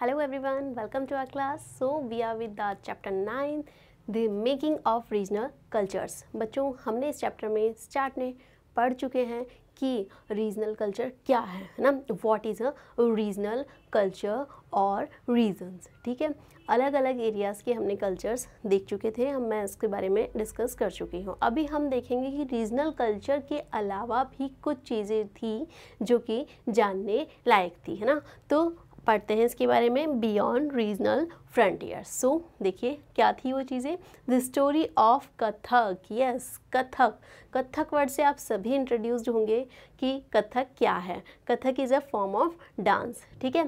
hello everyone welcome to our class so we are with the chapter 9 the making of regional cultures बच्चों हमने इस chapter में start में पढ़ चुके हैं कि रीजनल कल्चर क्या है है ना what is a regional culture और रीजंस ठीक है अलग अलग एरियाज़ के हमने कल्चर्स देख चुके थे हम मैं इसके बारे में डिस्कस कर चुकी हूँ अभी हम देखेंगे कि रीजनल कल्चर के अलावा भी कुछ चीज़ें थी जो कि जानने लायक थी है ना तो पढ़ते हैं इसके बारे में बियॉन्ड रीजनल फ्रंटियर सो देखिए क्या थी वो चीज़ें the story of Kathak yes Kathak Kathak word से आप सभी इंट्रोड्यूस्ड होंगे कि कथक क्या है Kathak is a form of dance ठीक है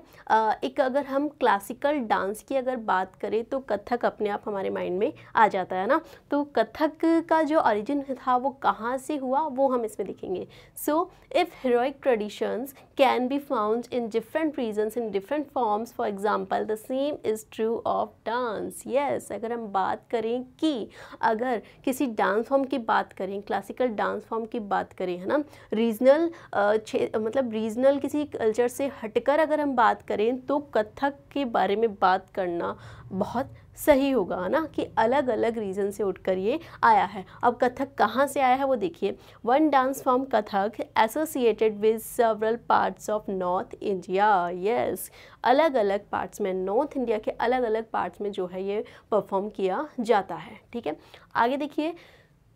एक अगर हम क्लासिकल डांस की अगर बात करें तो कथक अपने आप हमारे माइंड में आ जाता है ना तो कथक का जो ऑरिजिन था वो कहाँ से हुआ वो हम इसमें देखेंगे so if heroic traditions can be found in different regions in different forms for example the same is true through of dance yes अगर हम बात करें कि अगर किसी डांस फॉर्म की बात करें क्लासिकल डांस फॉर्म की बात करें है ना रीजनल मतलब रीजनल किसी कल्चर से हटकर अगर हम बात करें तो कथक के बारे में बात करना बहुत सही होगा ना कि अलग अलग रीज़न से उठकर ये आया है अब कथक कहाँ से आया है वो देखिए one dance form Kathak associated with several parts of north India yes अलग अलग पार्ट्स में नॉर्थ इंडिया के अलग अलग पार्ट्स में जो है ये परफॉर्म किया जाता है ठीक है आगे देखिए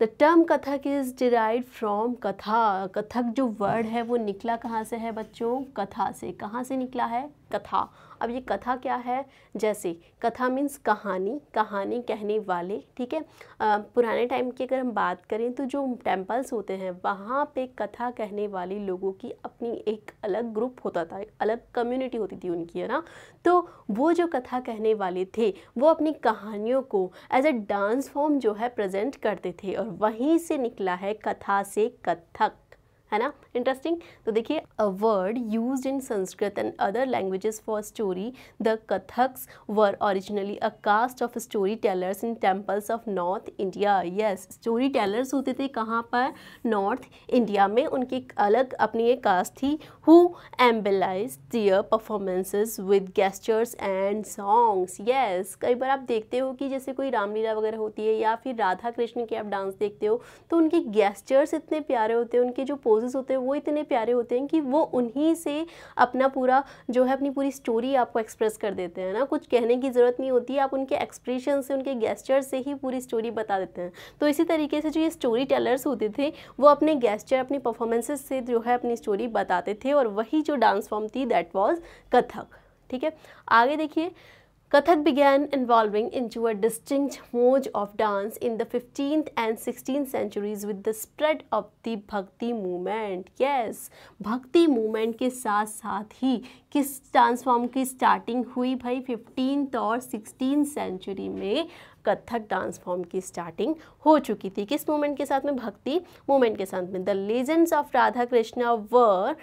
the term Kathak is derive from katha Kathak जो वर्ड है वो निकला कहाँ से है बच्चों कथा से कहाँ से निकला है कथा अब ये कथा क्या है जैसे कथा मीन्स कहानी कहानी कहने वाले ठीक है पुराने टाइम की अगर हम बात करें तो जो टेम्पल्स होते हैं वहाँ पे कथा कहने वाले लोगों की अपनी एक अलग ग्रुप होता था एक अलग कम्युनिटी होती थी उनकी है ना तो वो जो कथा कहने वाले थे वो अपनी कहानियों को एज अ डांस फॉर्म जो है प्रजेंट करते थे और वहीं से निकला है कथा से कथक है ना इंटरेस्टिंग तो देखिए a word use in Sanskrit and other languages for story the Kathaks were originally a caste of story tellers in temples of north India yes story tellers होते थे कहाँ पर नॉर्थ इंडिया में उनकी एक अलग अपनी एक कास्ट थी who embellish their performances with gestures and songs yes कई बार आप देखते हो कि जैसे कोई रामलीला वगैरह होती है या फिर राधा कृष्ण के आप डांस देखते हो तो उनके गेस्टर्स इतने प्यारे होते हैं उनके जो पोज रोजेज़ होते हैं वो इतने प्यारे होते हैं कि वो उन्हीं से अपना पूरा जो है अपनी पूरी स्टोरी आपको एक्सप्रेस कर देते हैं ना कुछ कहने की ज़रूरत नहीं होती आप उनके एक्सप्रेशन से उनके गेस्चर से ही पूरी स्टोरी बता देते हैं तो इसी तरीके से जो ये स्टोरी टेलर्स होते थे वो अपने गेस्चर अपनी परफॉर्मेंसेस से जो है अपनी स्टोरी बताते थे और वही जो डांस फॉर्म थी दैट वॉज कथक ठीक है आगे देखिए Kathak began evolving into a distinct mode of dance in the 15th and 16th centuries with the spread of the Bhakti movement. Yes, Bhakti movement के साथ साथ ही किस डांस फॉर्म की स्टार्टिंग हुई भाई 15th और 16th सेंचुरी में Kathak dance form की स्टार्टिंग हो चुकी थी किस मूवमेंट के साथ में भक्ति मूवमेंट के साथ में the legends of Radha Krishna were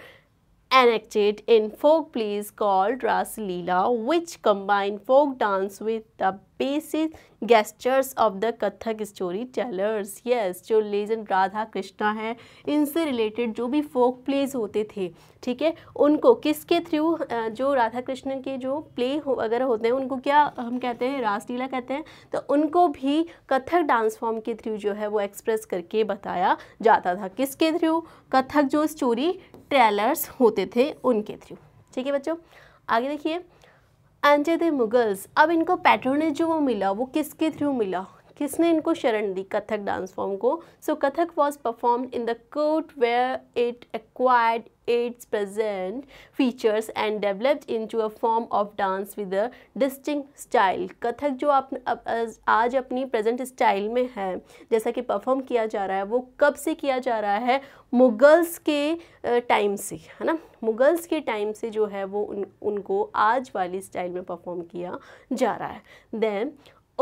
enacted in folk plays called Ras Leela, which combine folk dance with the basic gestures of the Kathak storytellers. Yes, जो लेजेंड राधा कृष्णा हैं इनसे रिलेटेड जो भी फोक प्लेज होते थे ठीक है उनको किसके थ्रू जो राधा कृष्ण के जो प्ले हो वगैरह होते हैं उनको क्या हम कहते हैं रासलीला कहते हैं तो उनको भी कथक डांस फॉर्म के थ्रू जो है वो एक्सप्रेस करके बताया जाता था किसके थ्रू कथक जो स्टोरी ट्रेलर्स होते थे उनके थ्रू ठीक है बच्चों आगे देखिए अंजे द मुगल्स अब इनको पैटर्नेज जो वो मिला वो किसके थ्रू मिला किसने इनको शरण दी कथक डांस फॉर्म को so Kathak was perform in the court where it acquired its features and developed into a form of dance with a distinct style Kathak जो आप आज अपनी प्रजेंट स्टाइल में है जैसा कि परफॉर्म किया जा रहा है वो कब से किया जा रहा है मुगल्स के टाइम से है ना मुगल्स के टाइम से जो है वो उन उनको आज वाली स्टाइल में परफॉर्म किया जा रहा है then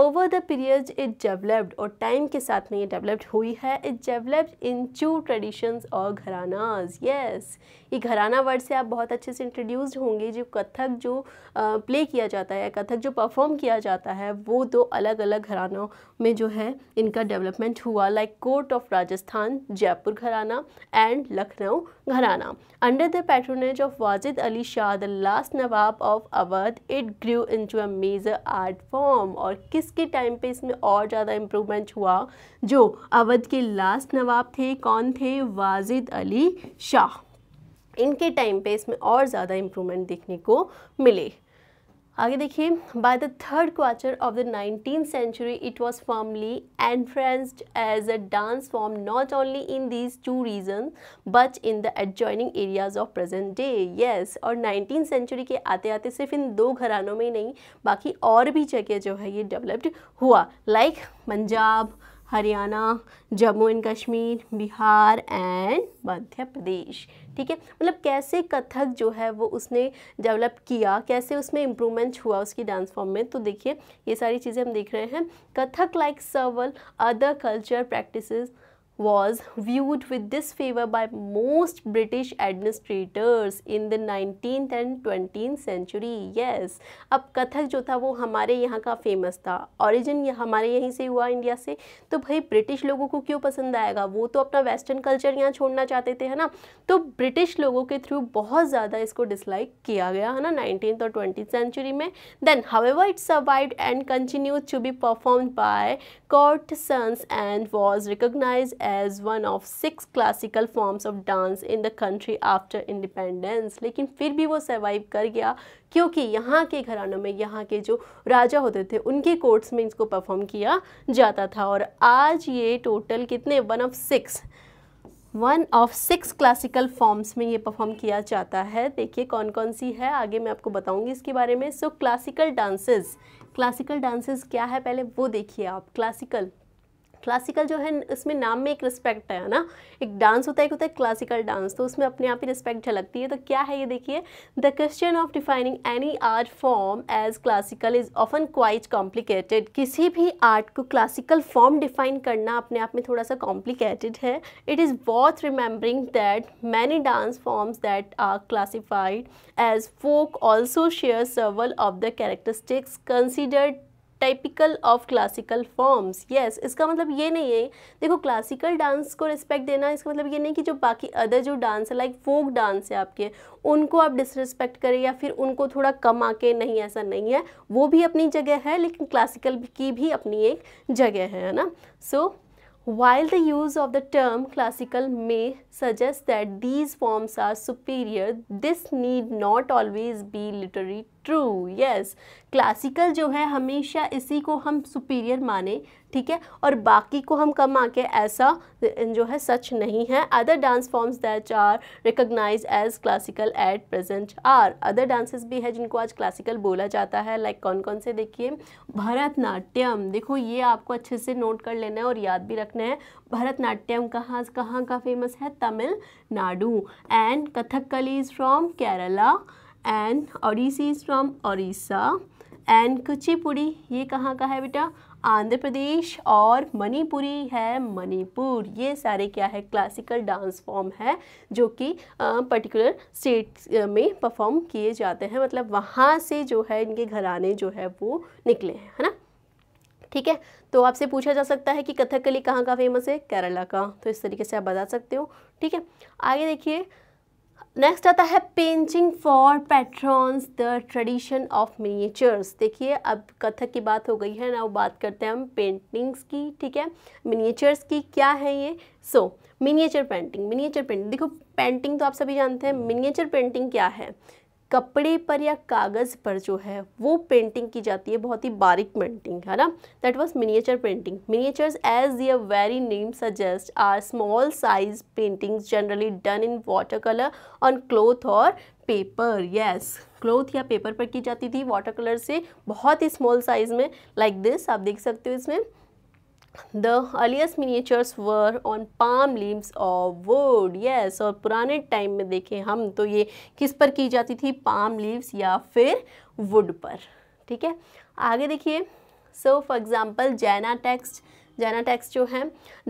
over the period it developed और टाइम के साथ में ये डेवलप्ड हुई है it developed into traditions और घरानाज यस ये घराना वर्ड से आप बहुत अच्छे से इंट्रोड्यूस्ड होंगे जो कथक जो प्ले किया जाता है कथक जो परफॉर्म किया जाता है वो दो अलग अलग घरानों में जो है इनका डेवलपमेंट हुआ like court of Rajasthan Jaipur gharana and Lucknow gharana under the patronage of Wajid Ali Shah the last Nawab of Awadh it grew into a major art form और किस के टाइम पे इसमें और ज़्यादा इम्प्रूवमेंट हुआ जो अवध के लास्ट नवाब थे कौन थे वाजिद अली शाह इनके टाइम पे इसमें और ज़्यादा इम्प्रूवमेंट देखने को मिले आगे देखिए by the third quarter of the nineteen century it was formally enshrined as a dance form not only in these two region but in the adjoining areas of present day yes और nineteen century के आते आते सिर्फ इन दो घरानों में ही नहीं बाकी और भी जगह जो है ये डेवलप्ड हुआ like like Punjab Haryana Jammu and Kashmir Bihar and Madhya Pradesh ठीक है मतलब कैसे कथक जो है वो उसने डेवलप किया कैसे उसमें इम्प्रूवमेंट हुआ उसकी डांस फॉर्म में तो देखिए ये सारी चीज़ें हम देख रहे हैं Kathak like several other cultural practices was viewed with disfavor by most British administrators in the 19th and 20th century. Yes, अब कथक जो था वो हमारे यहाँ का फेमस था ऑरिजिन यह हमारे यहीं से हुआ इंडिया से तो भाई ब्रिटिश लोगों को क्यों पसंद आएगा वो तो अपना वेस्टर्न कल्चर यहाँ छोड़ना चाहते थे है ना तो ब्रिटिश लोगों के थ्रू बहुत ज़्यादा इसको डिसलाइक किया गया है ना नाइनटीन और ट्वेंटी सेंचुरी में then however it survive and continue to be perform by courtesans and was recognise as one of six classical forms of dance in the country after independence लेकिन फिर भी वो survive कर गया क्योंकि यहाँ के घरानों में यहाँ के जो राजा होते थे उनके कोर्ट्स में इसको परफॉर्म किया जाता था और आज ये टोटल कितने one of six one of six classical forms में ये परफॉर्म किया जाता है देखिए कौन कौन सी है आगे मैं आपको बताऊंगी इसके बारे में so classical dances classical dances क्या है पहले वो देखिए आप क्लासिकल क्लासिकल जो है इसमें नाम में एक रिस्पेक्ट है ना एक डांस होता है एक होता है क्लासिकल डांस तो उसमें अपने आप ही रिस्पेक्ट झलकती है तो क्या है ये देखिए the question of defining any art form as classical is often quite complicated किसी भी आर्ट को क्लासिकल फॉर्म डिफाइन करना अपने आप में थोड़ा सा कॉम्प्लिकेटेड है it is worth remembering that many dance forms that are classified as folk also share several of the characteristics considered typical of classical forms yes इसका मतलब ये नहीं है देखो क्लासिकल डांस को रिस्पेक्ट देना इसका मतलब ये नहीं कि जो बाकी अदर जो डांस है लाइक फोक डांस है आपके उनको आप डिसरिस्पेक्ट करें या फिर उनको थोड़ा कम आके नहीं ऐसा नहीं है वो भी अपनी जगह है लेकिन क्लासिकल की भी अपनी एक जगह है ना so so, the use of the term classical may suggest that these forms are superior this need not always be be true yes classical जो है हमेशा इसी को हम सुपीरियर माने ठीक है और बाकी को हम कम आके ऐसा जो है सच नहीं है other dance forms that are recognise as classical at present are other dances भी है जिनको आज क्लासिकल बोला जाता है लाइक like कौन कौन से देखिए भरतनाट्यम देखो ये आपको अच्छे से नोट कर लेना है और याद भी रखना है भरतनाट्यम कहाँ कहाँ का फेमस है Tamil Nadu and Kathakali is from Kerala and Odissi is from Odisha and Kuchipudi ये कहाँ का है बेटा आंध्र प्रदेश और मणिपुरी है मणिपुर ये सारे क्या है क्लासिकल डांस फॉर्म है जो कि पर्टिकुलर स्टेट में परफॉर्म किए जाते हैं मतलब वहाँ से जो है इनके घराने जो है वो निकले हैं है ना ठीक है तो आपसे पूछा जा सकता है कि कथकली कहाँ का फेमस है केरला का तो इस तरीके से आप बता सकते हो ठीक है आगे देखिए नेक्स्ट आता है painting for patrons the tradition of miniatures देखिए अब कथक की बात हो गई है ना वो बात करते हैं हम पेंटिंग्स की ठीक है मिनिएचर्स की क्या है ये so miniature painting miniature painting देखो पेंटिंग तो आप सभी जानते हैं मिनिएचर पेंटिंग क्या है कपड़े पर या कागज़ पर जो है वो पेंटिंग की जाती है बहुत ही बारीक पेंटिंग है ना that was miniature painting miniatures as their very name suggest are small size paintings generally done in water colour on cloth or paper yes cloth या पेपर पर की जाती थी वाटर कलर से बहुत ही स्मॉल साइज़ में लाइक like दिस आप देख सकते हो इसमें the earliest miniatures were on palm leaves or wood yes और पुराने time में देखें हम तो ये किस पर की जाती थी palm leaves या फिर wood पर ठीक है आगे देखिए so for example जैना text जैना टेक्स्ट जो है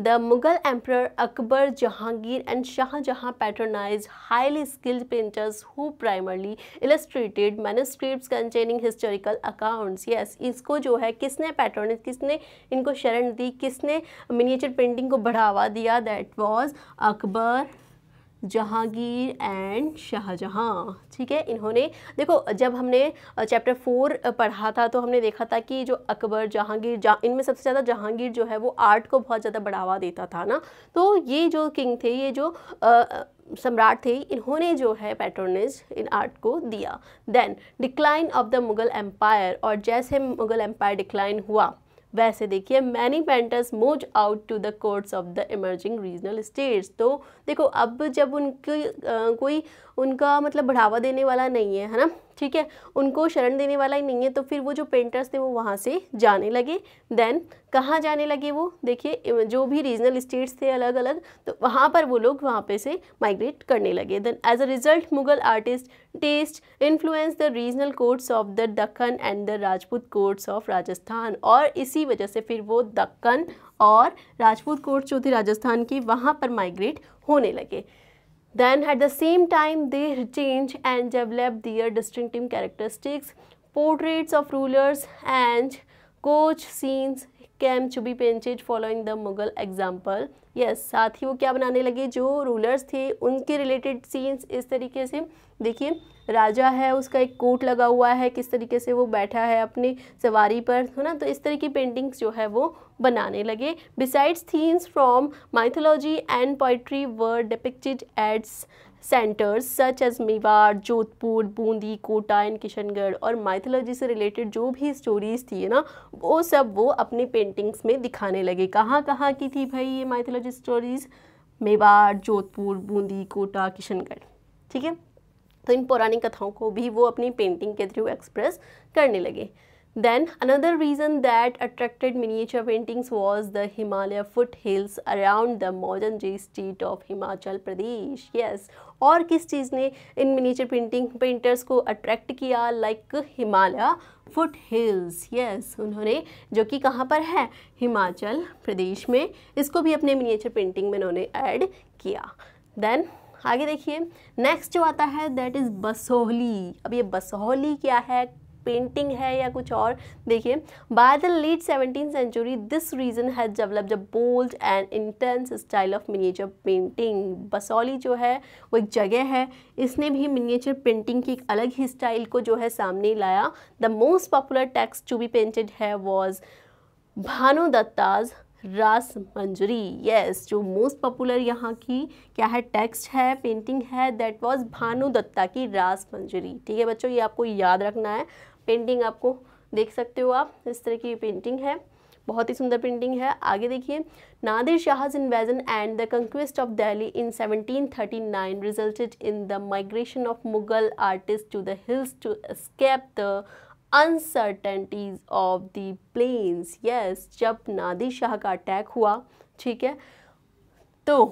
the Mughal emperor Akbar Jahangir and Shah Jahan patronise highly skilled painters who primarily illustrated manuscript containing historical accounts yes इसको जो है किसने पैटर्न किसने इनको शरण दी किसने मिनिएचर पेंटिंग को बढ़ावा दिया that was Akbar Jahangir and Shah Jahan ठीक है इन्होंने देखो जब हमने चैप्टर फोर पढ़ा था तो हमने देखा था कि जो अकबर जहांगीर जा इनमें सबसे ज़्यादा जहांगीर जो है वो आर्ट को बहुत ज़्यादा बढ़ावा देता था ना तो ये जो किंग थे ये जो सम्राट थे इन्होंने जो है पैट्रोनेज इन आर्ट को दिया then decline of the Mughal empire और जैसे मुग़ल एम्पायर डिक्लाइन हुआ वैसे देखिए many painters move out to the courts of the emerging regional states तो देखो अब जब उनकी कोई उनका मतलब बढ़ावा देने वाला नहीं है है ना ठीक है उनको शरण देने वाला ही नहीं है तो फिर वो जो पेंटर्स थे वो वहाँ से जाने लगे देन कहाँ जाने लगे वो देखिए जो भी रीजनल स्टेट्स थे अलग अलग तो वहाँ पर वो लोग वहाँ पे से माइग्रेट करने लगे then as a result Mughal artist taste influence the regional courts of the Deccan and the Rajput courts of Rajasthan और इसी वजह से फिर वो दक्कन और राजपूत कोर्ट्स जो थे राजस्थान की वहाँ पर माइग्रेट होने लगे Then at the same time they change and develop their distinctive characteristics, portraits of rulers and कोच scenes came to be painted following the Mughal example yes साथ ही वो क्या बनाने लगे जो रूलर्स थे उनके रिलेटेड सीन्स इस तरीके से देखिए राजा है उसका एक कोट लगा हुआ है किस तरीके से वो बैठा है अपनी सवारी पर है ना तो इस तरह की पेंटिंग्स जो है वो बनाने लगे besides themes from mythology and poetry were depicted at centres such as Mewar Jodhpur Bundi Kota and Kishangarh और माइथोलॉजी से रिलेटेड जो भी स्टोरीज थी ना वो सब वो अपने पेंटिंग्स में दिखाने लगे कहाँ कहाँ की थी भाई ये माइथोलॉजी स्टोरीज मेवाड़ जोधपुर बूंदी कोटा किशनगढ़ ठीक है तो इन पौराणिक कथाओं को भी वो अपनी पेंटिंग के थ्रू एक्सप्रेस करने लगे Then another reason that attracted miniature paintings was the Himalaya foothills around the modern day state of Himachal Pradesh. Yes, और किस चीज़ ने इन मिनीचर पेंटिंग पेंटर्स को अट्रैक्ट किया like Himalaya foot hills yes उन्होंने जो कि कहाँ पर है हिमाचल प्रदेश में इसको भी अपने मिनीचर पेंटिंग में उन्होंने ऐड किया देन आगे देखिए नेक्स्ट जो आता है दैट इज़ बसोहली अब ये बसोहली क्या है पेंटिंग है या कुछ और देखिए by the late seventeen century this region has develop the bold and intense style of miniature painting Basohli जो है वो एक जगह है इसने भी मिनिएचर पेंटिंग की एक अलग ही स्टाइल को जो है सामने लाया the most popular text to be painted है was Bhanu Datta's Rasamanjari yes जो मोस्ट पॉपुलर यहाँ की क्या है टेक्स्ट है पेंटिंग है दैट वाज भानु दत्ता की रास मंजरी ठीक है बच्चों ये आपको याद रखना है पेंटिंग आपको देख सकते हो आप इस तरह की पेंटिंग है बहुत ही सुंदर पेंटिंग है आगे देखिए Nadir Shah's invasion and the conquest of Delhi in 1739 resulted in the migration of Mughal artist to the hills to escape the uncertainties of the plains yes जब नादिर शाह का अटैक हुआ ठीक है तो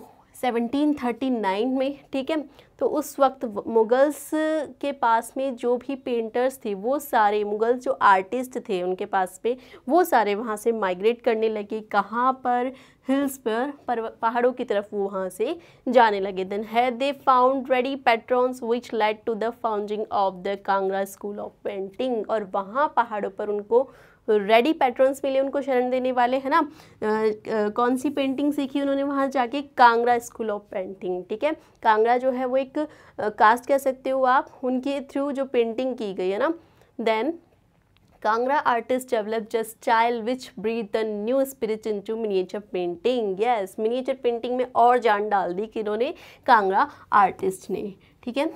1739 में ठीक है तो उस वक्त मुगल्स के पास में जो भी पेंटर्स थे वो सारे मुगल्स जो आर्टिस्ट थे उनके पास में वो सारे वहाँ से माइग्रेट करने लगे कहाँ पर हिल्स पर, पर पहाड़ों की तरफ वो वहाँ से जाने लगे देन है they found ready patrons which led to the founding of the Kangra school of painting और वहाँ पहाड़ों पर उनको रेडी पैटर्न्स मिले उनको शरण देने वाले है ना आ, कौन सी पेंटिंग सीखी उन्होंने वहाँ जाके कांगड़ा स्कूल ऑफ पेंटिंग ठीक है कांगड़ा जो है वो एक कास्ट कह सकते हो आप उनके थ्रू जो पेंटिंग की गई है ना then Kangra artist develop just child which breathe the new spirit into miniature painting yes miniature painting में और जान डाल दी कि इन्होंने कांगड़ा आर्टिस्ट ने ठीक है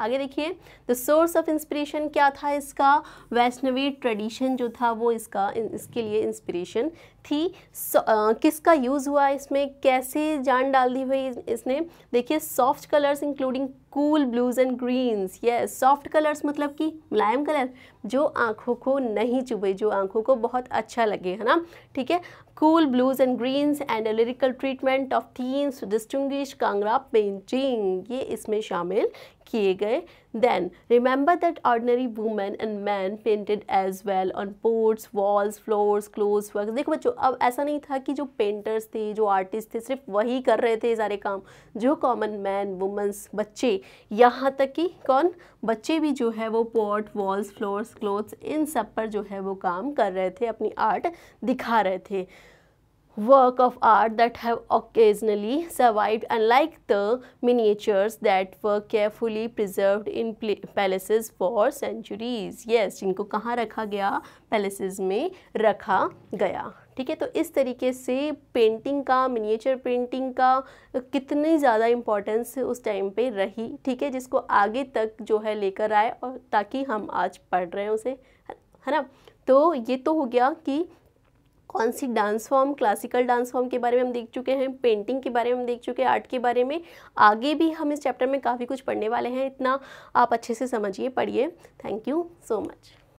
आगे देखिए द सोर्स ऑफ इंस्पिरेशन क्या था इसका वैष्णवी ट्रेडिशन जो था वो इसका इसके लिए इंस्पिरेशन थी so, uh, किसका यूज़ हुआ इसमें कैसे जान डाल दी हुई इसने देखिए soft colours including cool blues and greens ये सॉफ्ट कलर्स मतलब कि मुलायम कलर जो आँखों को नहीं चुभे जो आँखों को बहुत अच्छा लगे है ना ठीक है cool blues and greens and lyrical treatment of themes teens Kangra painting ये इसमें शामिल किए गए then remember that ordinary women and man painted as well on pots walls floors clothes work देखो बच्चों अब ऐसा नहीं था कि जो पेंटर्स थे जो आर्टिस्ट थे सिर्फ वही कर रहे थे सारे काम जो कॉमन मैन वुमेंस बच्चे यहाँ तक कि कौन बच्चे भी जो है वो पोर्ट वॉल्स फ्लोर्स क्लोथ्स इन सब पर जो है वो काम कर रहे थे अपनी आर्ट दिखा रहे थे work of art that have occasionally survived unlike the miniatures that were carefully preserved in palaces for centuries yes jinko kahan rakha gaya palaces mein rakha gaya ठीक है तो इस तरीके से पेंटिंग का मिनिएचर पेंटिंग का कितनी ज़्यादा इम्पोर्टेंस उस टाइम पे रही ठीक है जिसको आगे तक जो है लेकर आए और ताकि हम आज पढ़ रहे हैं उसे है ना तो ये तो हो गया कि कौन सी dance form classical dance form के बारे में हम देख चुके हैं पेंटिंग के बारे में हम देख चुके हैं आर्ट के बारे में आगे भी हम इस चैप्टर में काफ़ी कुछ पढ़ने वाले हैं इतना आप अच्छे से समझिए पढ़िए थैंक यू सो मच